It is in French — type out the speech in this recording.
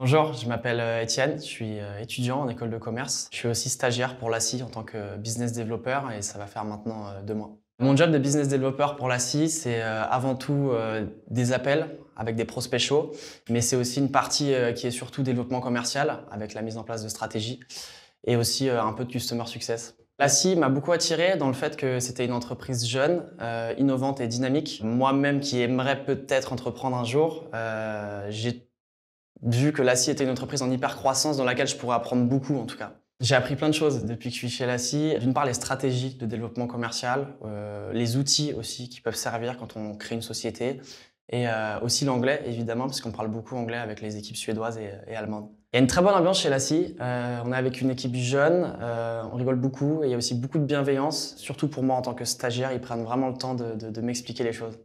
Bonjour, je m'appelle euh, Étienne, je suis euh, étudiant en école de commerce. Je suis aussi stagiaire pour l'ACI en tant que business developer et ça va faire maintenant euh, deux mois. Mon job de business developer pour l'ACI, c'est avant tout des appels avec des prospects chauds, mais c'est aussi une partie qui est surtout développement commercial avec la mise en place de stratégies et aussi un peu de customer success. L'ACI m'a beaucoup attiré dans le fait que c'était une entreprise jeune, innovante et dynamique. Moi-même qui aimerais peut-être entreprendre un jour, j'ai vu que Lassie était une entreprise en hyper croissance dans laquelle je pourrais apprendre beaucoup en tout cas. J'ai appris plein de choses depuis que je suis chez Lassie. D'une part, les stratégies de développement commercial, euh, les outils aussi qui peuvent servir quand on crée une société, et euh, aussi l'anglais évidemment, parce qu'on parle beaucoup anglais avec les équipes suédoises et, allemandes. Il y a une très bonne ambiance chez Lassie. Euh, on est avec une équipe jeune, euh, on rigole beaucoup et il y a aussi beaucoup de bienveillance, surtout pour moi en tant que stagiaire. Ils prennent vraiment le temps de m'expliquer les choses.